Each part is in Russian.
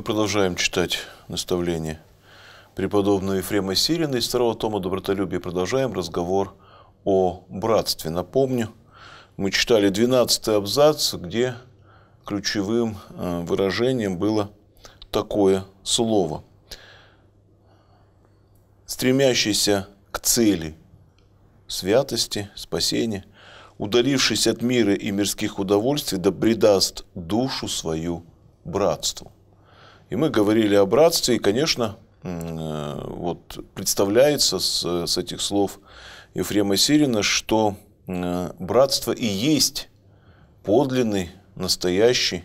Мы продолжаем читать наставление преподобного Ефрема Сирина из второго тома «Добротолюбие». Продолжаем разговор о братстве. Напомню, мы читали 12 абзац, где ключевым э, выражением было такое слово. Стремящийся к цели святости, спасения, удалившись от мира и мирских удовольствий, да придаст душу свою братству. И мы говорили о братстве, и, конечно, э, вот представляется с, с этих слов Ефрема Сирина, что э, братство и есть подлинный, настоящий,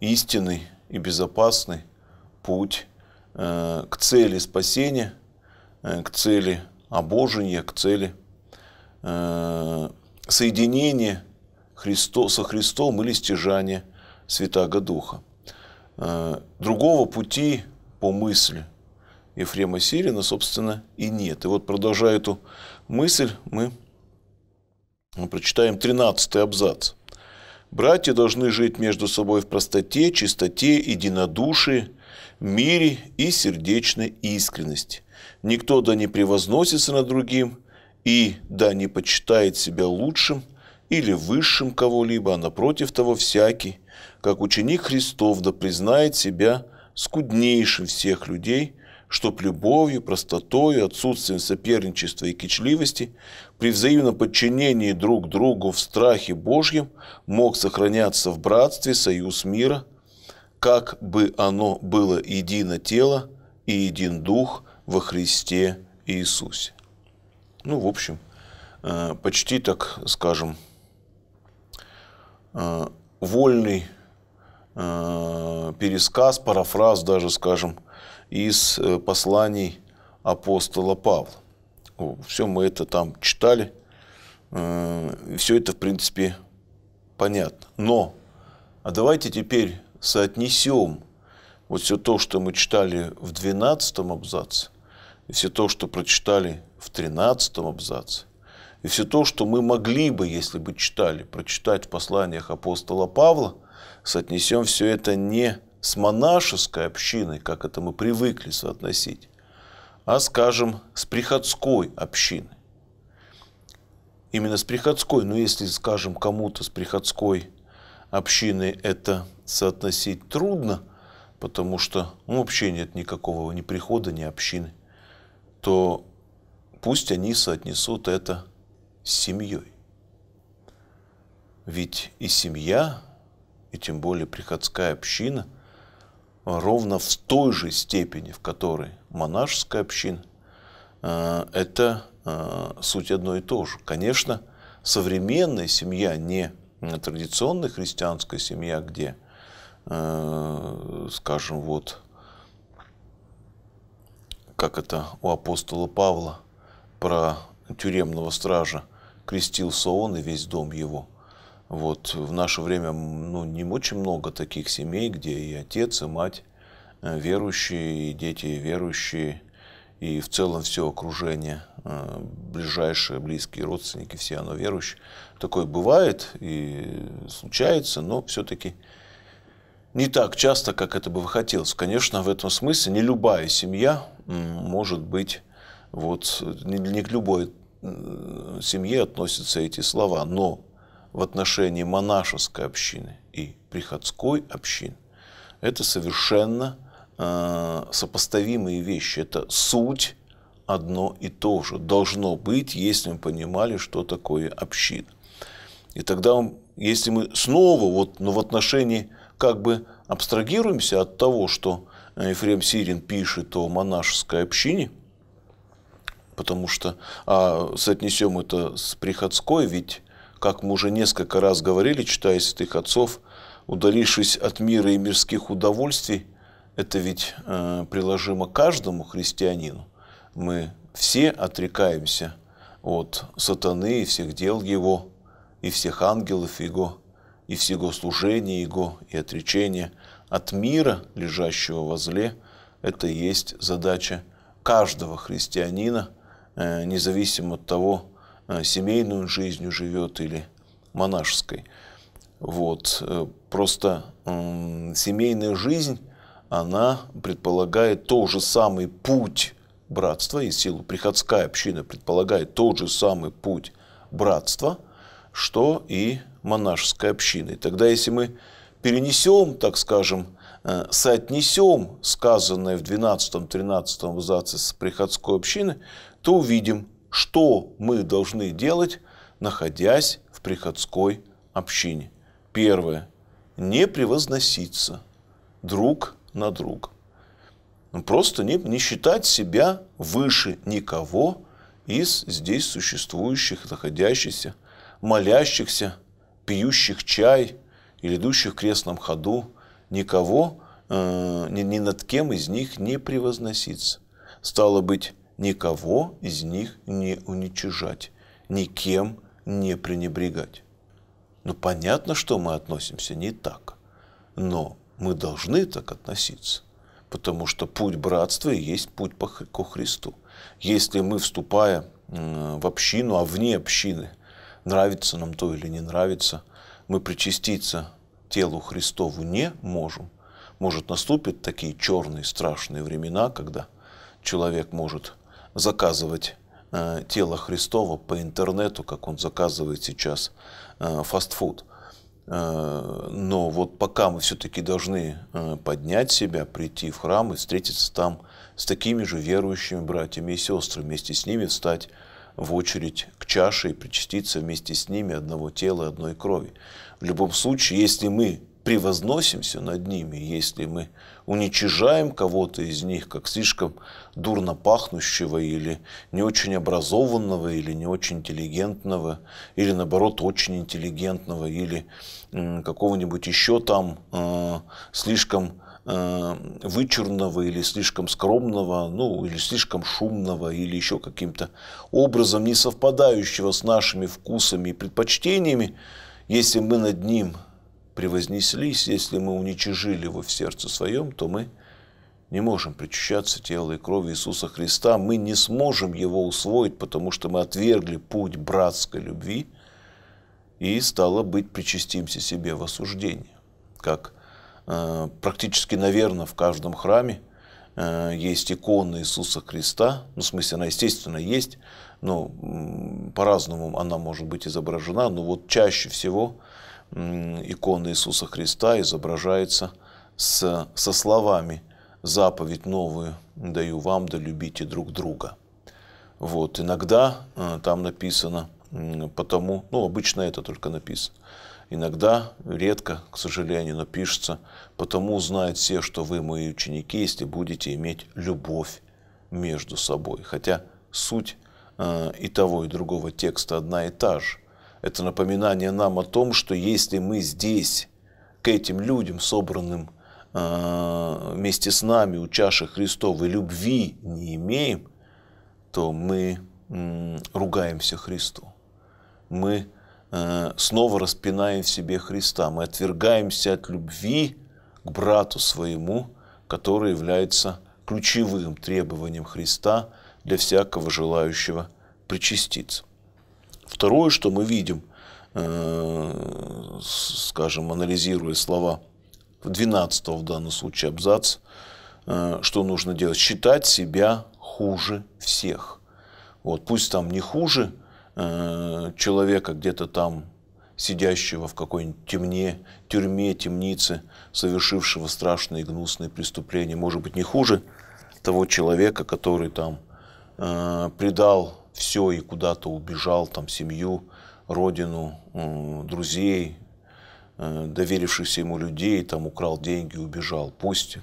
истинный и безопасный путь э, к цели спасения, к цели обожения, к цели соединения Христо, со Христом или стяжания Святаго Духа. Э, другого пути по мысли Ефрема Сирина, собственно, и нет. И вот продолжая эту мысль, мы прочитаем 13 абзац. Братья должны жить между собой в простоте, чистоте, единодушии, мире и сердечной искренности. Никто да не превозносится над другим, и да не почитает себя лучшим или высшим кого-либо, а напротив того всякий, как ученик Христов, да признает себя скуднейшим всех людей, чтоб любовью, простотой, отсутствием соперничества и кичливости, при взаимном подчинении друг другу в страхе Божьем мог сохраняться в братстве союз мира, как бы оно было едино тело и един дух во Христе Иисусе. Ну, в общем, э, почти так, скажем, э, вольный Э, пересказ, парафраз даже, скажем, из э, посланий апостола Павла. Все мы это там читали, э, все это, в принципе, понятно. Но, а давайте теперь соотнесем вот все то, что мы читали в 12 абзаце, и все то, что прочитали в 13 абзаце, и все то, что мы могли бы, если бы читали, прочитать в посланиях апостола Павла – соотнесем все это не с монашеской общиной, как это мы привыкли соотносить, а, скажем, с приходской общиной. Именно с приходской, но ну, если, скажем, кому-то с приходской общиной это соотносить трудно, потому что ну, вообще нет никакого ни прихода, ни общины, то пусть они соотнесут это с семьей. Ведь и семья и тем более приходская община, э, ровно в той же степени, в которой монашеская община, э, это э, суть одно и то же. Конечно, современная семья, не традиционная христианская семья, где, скажем, вот, как это у апостола Павла про тюремного стража, крестился он и весь дом его – вот в наше время ну, не очень много таких семей, где и отец, и мать э, верующие, и дети верующие, и в целом все окружение, э, ближайшие, близкие родственники, все оно верующие. Такое бывает и случается, но все-таки не так часто, как это бы хотелось. Конечно, в этом смысле не любая семья может быть, вот, не к любой семье относятся эти слова, но в отношении монашеской общины и приходской общины, это совершенно э, сопоставимые вещи. Это суть одно и то же. Должно быть, если мы понимали, что такое община. И тогда, если мы снова вот, но ну, в отношении как бы абстрагируемся от того, что Ефрем Сирин пишет о монашеской общине, потому что а, соотнесем это с приходской, ведь как мы уже несколько раз говорили, читая святых отцов, удалившись от мира и мирских удовольствий, это ведь э, приложимо каждому христианину. Мы все отрекаемся от сатаны и всех дел его, и всех ангелов его, и всего служения его, и отречения от мира, лежащего во зле. Это есть задача каждого христианина, э, независимо от того, Э, семейную жизнью живет или монашеской. Вот. Э, просто семейная жизнь, она предполагает тот же самый путь братства, и силу приходская община предполагает тот же самый путь братства, что и монашеская община. И тогда, если мы перенесем, так скажем, э, соотнесем сказанное в 12-13 абзаце с приходской общины, то увидим, что мы должны делать, находясь в приходской общине. Первое. Не превозноситься друг на друг. Ну, просто не, не считать себя выше никого из здесь существующих, находящихся, молящихся, пьющих чай или идущих в крестном ходу. Никого, э, ни, ни над кем из них не превозноситься. Стало быть, никого из них не уничижать, никем не пренебрегать. Ну, понятно, что мы относимся не так, но мы должны так относиться, потому что путь братства и есть путь ко Христу. Если мы, вступая в общину, а вне общины, нравится нам то или не нравится, мы причаститься телу Христову не можем, может наступят такие черные страшные времена, когда человек может заказывать э, тело Христова по интернету, как он заказывает сейчас э, фастфуд. Э, но вот пока мы все-таки должны поднять себя, прийти в храм и встретиться там с такими же верующими братьями и сестрами, вместе с ними встать в очередь к чаше и причаститься вместе с ними одного тела и одной крови. В любом случае, если мы превозносимся над ними, если мы уничижаем кого-то из них, как слишком дурно пахнущего или не очень образованного, или не очень интеллигентного, или наоборот очень интеллигентного, или какого-нибудь еще там э, слишком э, вычурного или слишком скромного, ну или слишком шумного, или еще каким-то образом не совпадающего с нашими вкусами и предпочтениями, если мы над ним превознеслись, если мы уничижили его в сердце своем, то мы не можем причащаться тела и крови Иисуса Христа, мы не сможем его усвоить, потому что мы отвергли путь братской любви и, стало быть, причастимся себе в осуждении. Как э, практически, наверное, в каждом храме э, есть икона Иисуса Христа, ну, в смысле, она, естественно, есть, но по-разному она может быть изображена, но вот чаще всего икона Иисуса Христа изображается с, со словами «Заповедь новую даю вам, да любите друг друга». Вот, иногда э, там написано потому, ну, обычно это только написано. Иногда, редко, к сожалению, напишется, потому знают все, что вы мои ученики, если будете иметь любовь между собой. Хотя суть э, и того, и другого текста одна и та же. Это напоминание нам о том, что если мы здесь, к этим людям, собранным а, вместе с нами у чаши Христовой любви не имеем, то мы ругаемся Христу. Мы а, снова распинаем в себе Христа. Мы отвергаемся от любви к брату своему, который является ключевым требованием Христа для всякого желающего причаститься. Второе, что мы видим, э, скажем, анализируя слова 12 в данном случае абзац, э, что нужно делать? Считать себя хуже всех. Вот, пусть там не хуже э, человека где-то там сидящего в какой-нибудь темне, тюрьме, темнице, совершившего страшные и гнусные преступления, может быть, не хуже того человека, который там э, предал все и куда-то убежал, там, семью, родину, э, друзей, э, доверившихся ему людей, там, украл деньги, убежал. Пусть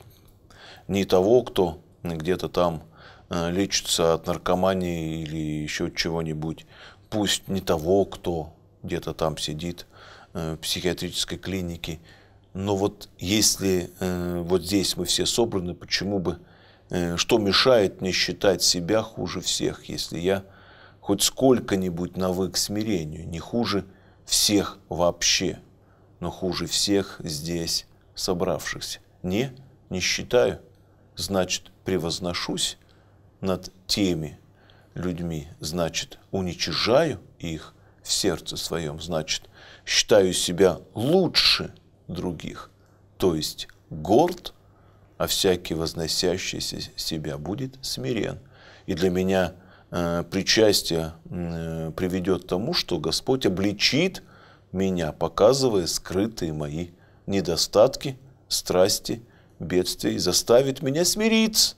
не того, кто где-то там э, лечится от наркомании или еще чего-нибудь, пусть не того, кто где-то там сидит э, в психиатрической клинике, но вот если э, вот здесь мы все собраны, почему бы Э, что мешает мне считать себя хуже всех, если я хоть сколько-нибудь навык смирению, не хуже всех вообще, но хуже всех здесь собравшихся. Не, не считаю, значит, превозношусь над теми людьми, значит, уничижаю их в сердце своем, значит, считаю себя лучше других, то есть горд – а всякий возносящийся себя будет смирен. И для меня э, причастие э, приведет к тому, что Господь обличит меня, показывая скрытые мои недостатки, страсти, бедствия, и заставит меня смириться.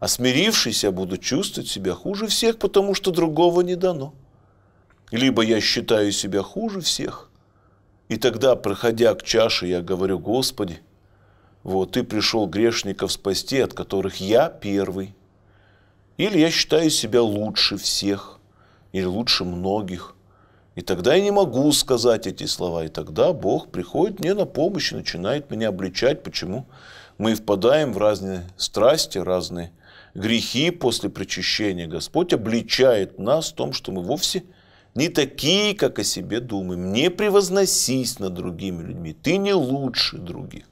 А смирившись, я буду чувствовать себя хуже всех, потому что другого не дано. Либо я считаю себя хуже всех, и тогда, проходя к чаше, я говорю, Господи, вот, ты пришел грешников спасти, от которых я первый. Или я считаю себя лучше всех, или лучше многих. И тогда я не могу сказать эти слова. И тогда Бог приходит мне на помощь и начинает меня обличать. Почему? Мы впадаем в разные страсти, разные грехи после причащения. Господь обличает нас в том, что мы вовсе не такие, как о себе думаем. Не превозносись над другими людьми. Ты не лучше других.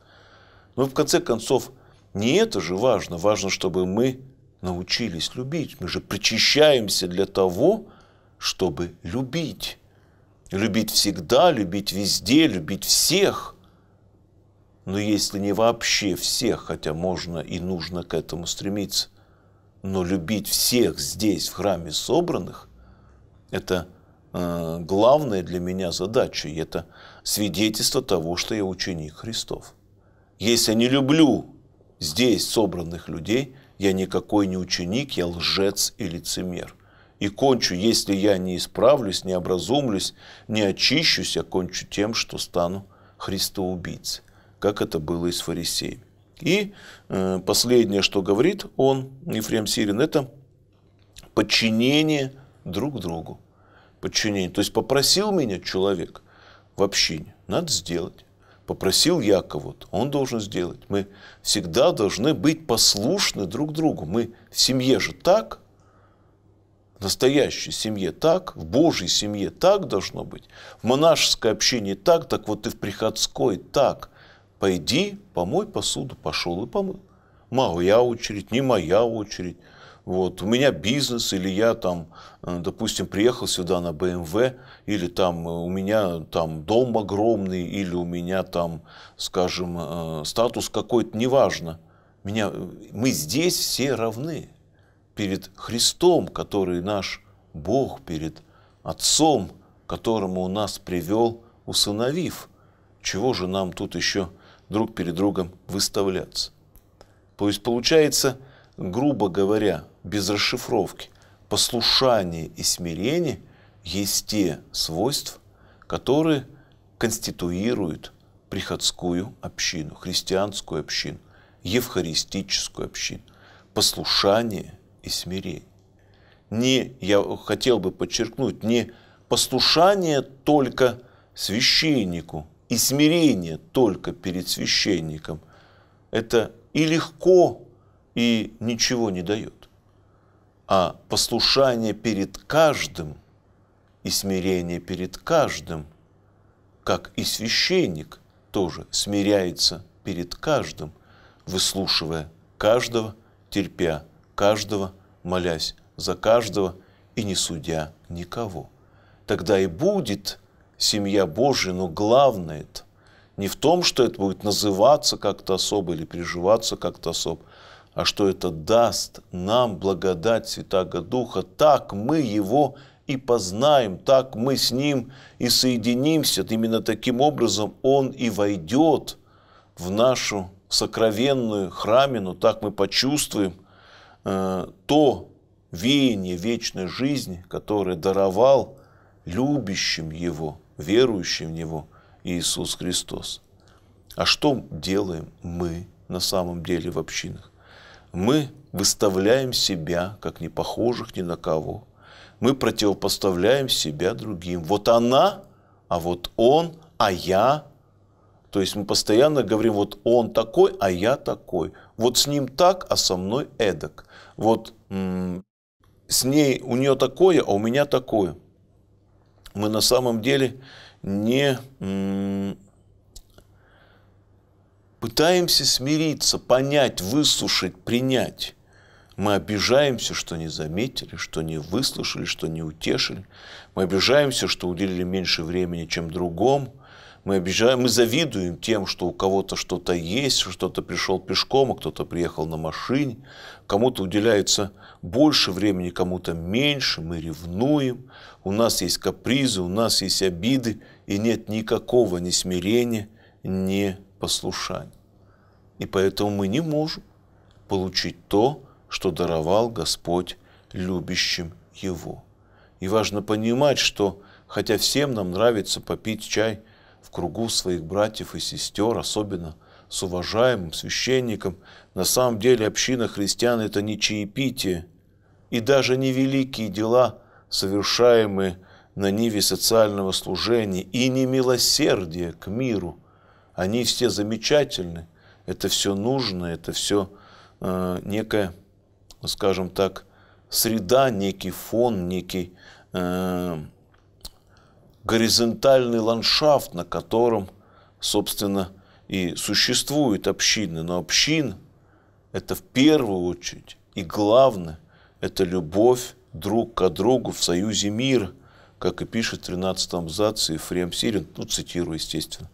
Но ну, в конце концов, не это же важно. Важно, чтобы мы научились любить. Мы же причащаемся для того, чтобы любить. Любить всегда, любить везде, любить всех. Но если не вообще всех, хотя можно и нужно к этому стремиться, но любить всех здесь, в храме собранных, это э, главная для меня задача, и это свидетельство того, что я ученик Христов. Если я не люблю здесь собранных людей, я никакой не ученик, я лжец и лицемер. И кончу, если я не исправлюсь, не образумлюсь, не очищусь, я кончу тем, что стану христоубийцей, как это было и с фарисеями. И э, последнее, что говорит он, Ефрем Сирин, это подчинение друг другу. Подчинение. То есть попросил меня человек в общине, надо сделать попросил я кого-то, он должен сделать. Мы всегда должны быть послушны друг другу. Мы в семье же так, в настоящей семье так, в Божьей семье так должно быть, в монашеское общение так, так вот и в приходской так. Пойди, помой посуду, пошел и помыл. Моя очередь, не моя очередь. Вот, у меня бизнес, или я там, э, допустим, приехал сюда на БМВ, или там э, у меня там дом огромный, или у меня там, скажем, э, статус какой-то, неважно. Меня, мы здесь все равны перед Христом, который наш Бог, перед Отцом, которому у нас привел, усыновив. Чего же нам тут еще друг перед другом выставляться? То есть получается, грубо говоря, без расшифровки. Послушание и смирение есть те свойства, которые конституируют приходскую общину, христианскую общину, евхаристическую общину. Послушание и смирение. Не, я хотел бы подчеркнуть, не послушание только священнику и смирение только перед священником. Это и легко, и ничего не дает а послушание перед каждым и смирение перед каждым, как и священник тоже смиряется перед каждым, выслушивая каждого, терпя каждого, молясь за каждого и не судя никого. Тогда и будет семья Божья, но главное это не в том, что это будет называться как-то особо или приживаться как-то особо, а что это даст нам благодать Святаго Духа, так мы Его и познаем, так мы с Ним и соединимся. Именно таким образом Он и войдет в нашу сокровенную храмину, так мы почувствуем э, то веяние вечной жизни, которое даровал любящим Его, верующим в Него Иисус Христос. А что делаем мы на самом деле в общинах? мы выставляем себя как не похожих ни на кого. Мы противопоставляем себя другим. Вот она, а вот он, а я. То есть мы постоянно говорим, вот он такой, а я такой. Вот с ним так, а со мной эдак. Вот с ней у нее такое, а у меня такое. Мы на самом деле не пытаемся смириться, понять, выслушать, принять. Мы обижаемся, что не заметили, что не выслушали, что не утешили. Мы обижаемся, что уделили меньше времени, чем другому. Мы, обижаем, мы завидуем тем, что у кого-то что-то есть, что-то пришел пешком, а кто-то приехал на машине. Кому-то уделяется больше времени, кому-то меньше. Мы ревнуем. У нас есть капризы, у нас есть обиды. И нет никакого ни смирения, ни послушания. И поэтому мы не можем получить то, что даровал Господь любящим Его. И важно понимать, что хотя всем нам нравится попить чай в кругу своих братьев и сестер, особенно с уважаемым священником, на самом деле община христиан – это не чаепитие, и даже не великие дела, совершаемые на ниве социального служения, и не милосердие к миру – они все замечательны, это все нужно, это все э, некая, скажем так, среда, некий фон, некий э, горизонтальный ландшафт, на котором, собственно, и существуют общины. Но общин – это в первую очередь и главное – это любовь друг к другу в союзе мира, как и пишет в 13 абзаце Ефрем Сирин, ну, цитирую, естественно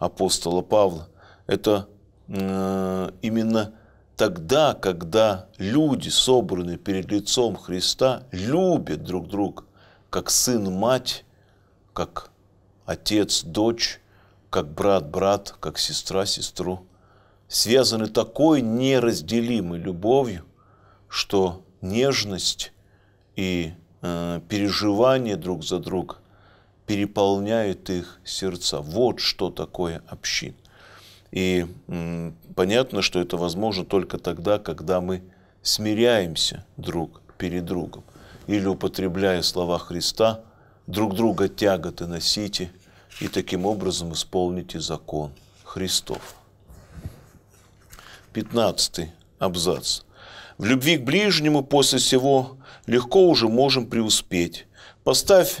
апостола Павла. Это э, именно тогда, когда люди, собранные перед лицом Христа, любят друг друга, как сын, мать, как отец, дочь, как брат, брат, как сестра, сестру, связаны такой неразделимой любовью, что нежность и э, переживание друг за друга переполняет их сердца. Вот что такое община. И понятно, что это возможно только тогда, когда мы смиряемся друг перед другом. Или, употребляя слова Христа, друг друга тяготы носите и таким образом исполните закон Христов. Пятнадцатый абзац. В любви к ближнему после всего легко уже можем преуспеть. Поставь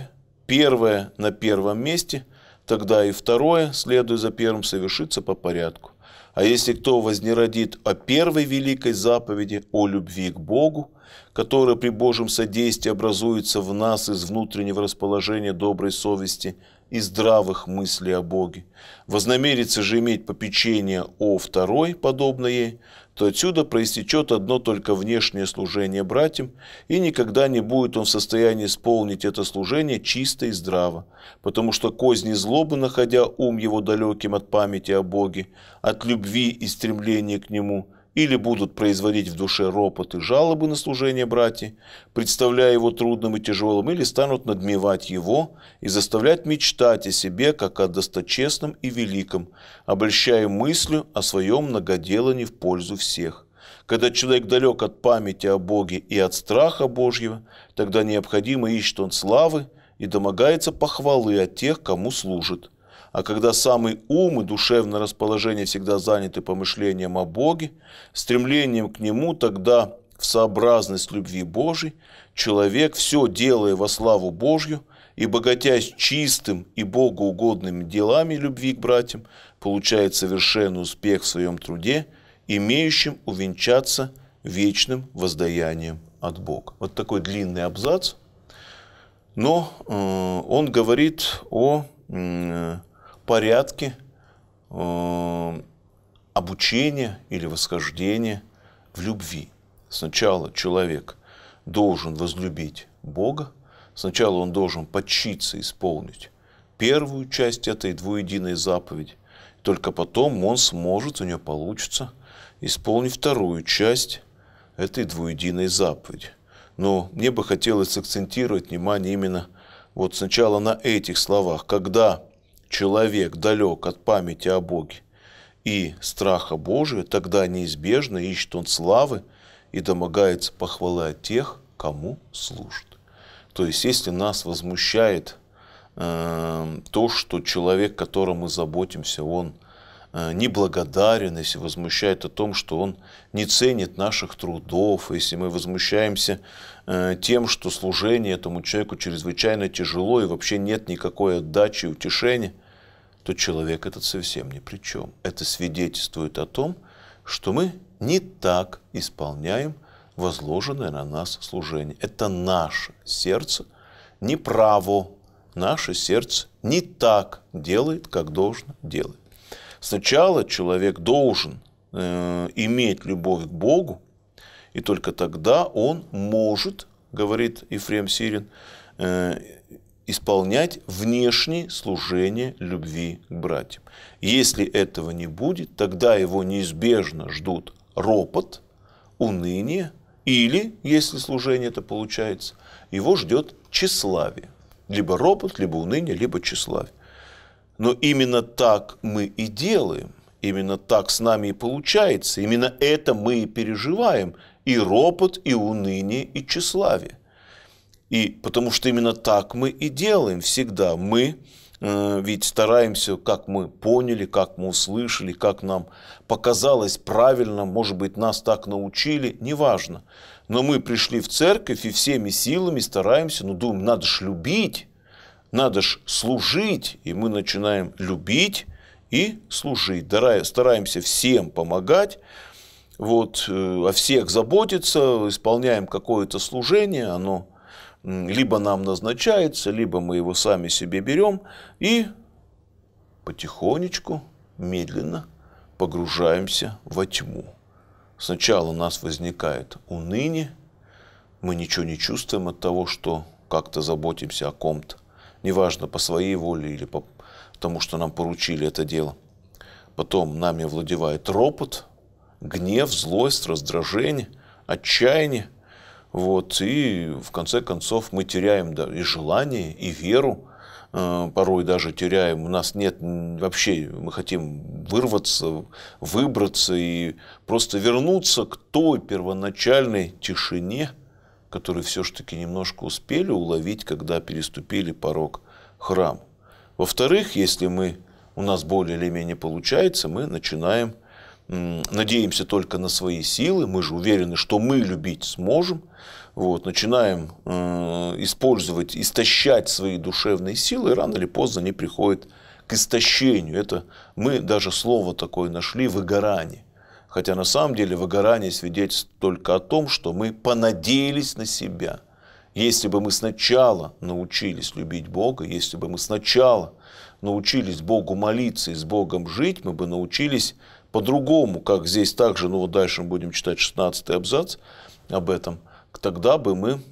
первое на первом месте, тогда и второе, следуя за первым, совершится по порядку. А если кто вознеродит о первой великой заповеди, о любви к Богу, которая при Божьем содействии образуется в нас из внутреннего расположения доброй совести, и здравых мыслей о Боге, вознамерится же иметь попечение о второй, подобное то отсюда проистечет одно только внешнее служение братьям, и никогда не будет он в состоянии исполнить это служение чисто и здраво, потому что козни злобы, находя ум его далеким от памяти о Боге, от любви и стремления к Нему – или будут производить в душе ропот и жалобы на служение братья, представляя его трудным и тяжелым, или станут надмевать его и заставлять мечтать о себе, как о досточестном и великом, обольщая мыслью о своем многоделании в пользу всех. Когда человек далек от памяти о Боге и от страха Божьего, тогда необходимо ищет он славы и домогается похвалы от тех, кому служит – а когда самый ум и душевное расположение всегда заняты помышлением о Боге, стремлением к Нему, тогда в сообразность любви Божией человек, все делая во славу Божью и богатясь чистым и богоугодными делами любви к братьям, получает совершенный успех в своем труде, имеющим увенчаться вечным воздаянием от Бога. Вот такой длинный абзац, но э, он говорит о порядке э, обучения или восхождения в любви. Сначала человек должен возлюбить Бога, сначала он должен подчиться исполнить первую часть этой двуединой заповеди, только потом он сможет, у него получится исполнить вторую часть этой двуединой заповеди. Но мне бы хотелось акцентировать внимание именно вот сначала на этих словах, когда человек далек от памяти о Боге и страха Божия, тогда неизбежно ищет он славы и домогается похвалы от тех, кому служит. То есть, если нас возмущает э, то, что человек, которому мы заботимся, он э, неблагодарен, если возмущает о том, что он не ценит наших трудов, если мы возмущаемся э, тем, что служение этому человеку чрезвычайно тяжело и вообще нет никакой отдачи и утешения, то человек этот совсем ни при чем. Это свидетельствует о том, что мы не так исполняем возложенное на нас служение. Это наше сердце не право, наше сердце не так делает, как должно делать. Сначала человек должен э, иметь любовь к Богу, и только тогда он может, говорит Ефрем Сирин, э, исполнять внешнее служение любви к братьям. Если этого не будет, тогда его неизбежно ждут ропот, уныние или, если служение это получается, его ждет тщеславие. Либо ропот, либо уныние, либо тщеславие. Но именно так мы и делаем, именно так с нами и получается, именно это мы и переживаем, и ропот, и уныние, и тщеславие. И потому что именно так мы и делаем всегда. Мы э, ведь стараемся, как мы поняли, как мы услышали, как нам показалось правильно, может быть, нас так научили, неважно. Но мы пришли в церковь и всеми силами стараемся, ну, думаем, надо ж любить, надо ж служить. И мы начинаем любить и служить. Стараемся всем помогать, вот, э, о всех заботиться, исполняем какое-то служение, оно либо нам назначается, либо мы его сами себе берем и потихонечку, медленно погружаемся во тьму. Сначала у нас возникает уныние, мы ничего не чувствуем от того, что как-то заботимся о ком-то, неважно, по своей воле или по тому, что нам поручили это дело. Потом нами овладевает ропот, гнев, злость, раздражение, отчаяние – вот, и в конце концов мы теряем да, и желание, и веру, э, порой даже теряем, у нас нет вообще, мы хотим вырваться, выбраться и просто вернуться к той первоначальной тишине, которую все-таки немножко успели уловить, когда переступили порог храма. Во-вторых, если мы, у нас более или менее получается, мы начинаем надеемся только на свои силы, мы же уверены, что мы любить сможем, вот, начинаем э, использовать, истощать свои душевные силы, и рано или поздно они приходят к истощению. Это мы даже слово такое нашли – выгорание. Хотя на самом деле выгорание свидетельствует только о том, что мы понадеялись на себя. Если бы мы сначала научились любить Бога, если бы мы сначала научились Богу молиться и с Богом жить, мы бы научились по-другому, как здесь также, ну вот дальше мы будем читать 16 абзац об этом, тогда бы мы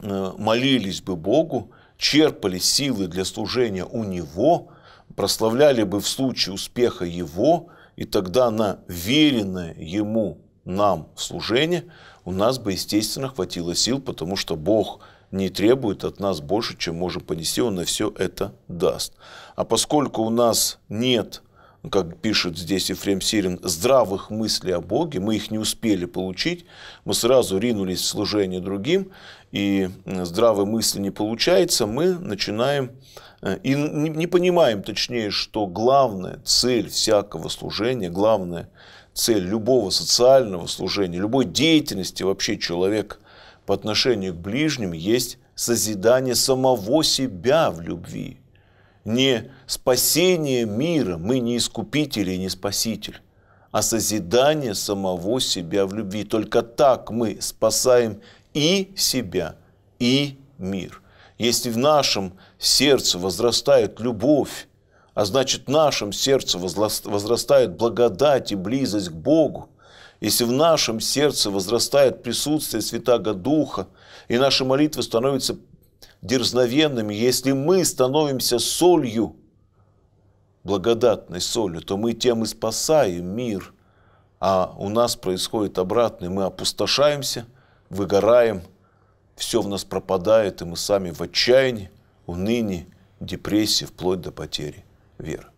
э, молились бы Богу, черпали силы для служения у Него, прославляли бы в случае успеха Его, и тогда на веренное Ему нам служение у нас бы, естественно, хватило сил, потому что Бог не требует от нас больше, чем можем понести, Он на все это даст. А поскольку у нас нет как пишет здесь Ефрем Сирин, здравых мыслей о Боге, мы их не успели получить, мы сразу ринулись в служение другим, и здравые мысли не получается, мы начинаем э, и не понимаем точнее, что главная цель всякого служения, главная цель любого социального служения, любой деятельности вообще человека по отношению к ближним есть созидание самого себя в любви – не спасение мира, мы не искупители и не спаситель, а созидание самого себя в любви. Только так мы спасаем и себя, и мир. Если в нашем сердце возрастает любовь, а значит в нашем сердце возрастает благодать и близость к Богу, если в нашем сердце возрастает присутствие Святаго Духа, и наши молитвы становятся дерзновенными, если мы становимся солью, благодатной солью, то мы тем и спасаем мир. А у нас происходит обратное. Мы опустошаемся, выгораем, все в нас пропадает, и мы сами в отчаянии, унынии, депрессии, вплоть до потери веры.